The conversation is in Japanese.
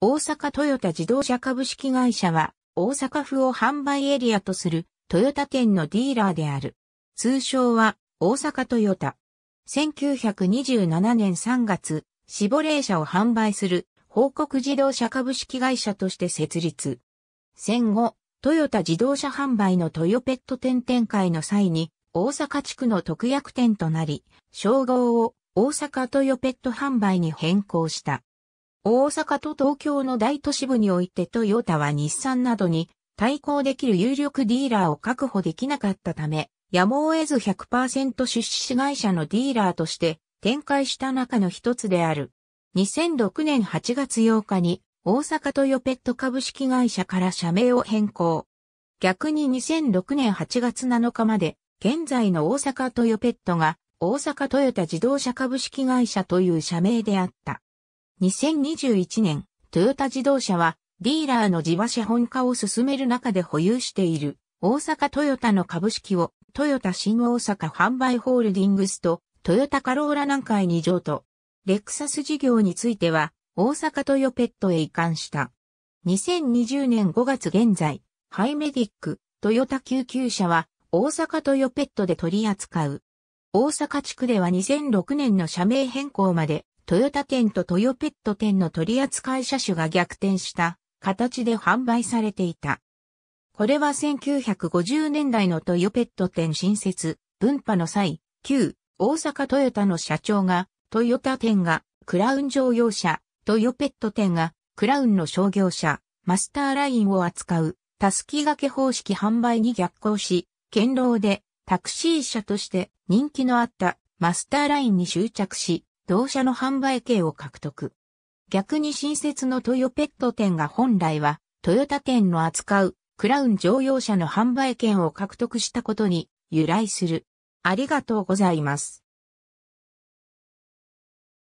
大阪トヨタ自動車株式会社は、大阪府を販売エリアとするトヨタ店のディーラーである。通称は大阪トヨタ。1927年3月、亡例車を販売する報告自動車株式会社として設立。戦後、トヨタ自動車販売のトヨペット店展開の際に、大阪地区の特約店となり、称号を大阪トヨペット販売に変更した。大阪と東京の大都市部においてトヨタは日産などに対抗できる有力ディーラーを確保できなかったため、やむを得ず100%出資会社のディーラーとして展開した中の一つである。2006年8月8日に大阪トヨペット株式会社から社名を変更。逆に2006年8月7日まで現在の大阪トヨペットが大阪トヨタ自動車株式会社という社名であった。2021年、トヨタ自動車はディーラーの自場資本化を進める中で保有している大阪トヨタの株式をトヨタ新大阪販売ホールディングスとトヨタカローラ南海に譲とレクサス事業については大阪トヨペットへ移管した。2020年5月現在、ハイメディック、トヨタ救急車は大阪トヨペットで取り扱う。大阪地区では2006年の社名変更までトヨタ店とトヨペット店の取扱車種が逆転した形で販売されていた。これは1950年代のトヨペット店新設、分派の際、旧大阪トヨタの社長が、トヨタ店がクラウン乗用車、トヨペット店がクラウンの商業車、マスターラインを扱う、たすき掛け方式販売に逆行し、堅牢でタクシー車として人気のあったマスターラインに執着し、同社の販売権を獲得。逆に新設のトヨペット店が本来は、トヨタ店の扱うクラウン乗用車の販売権を獲得したことに由来する。ありがとうございます。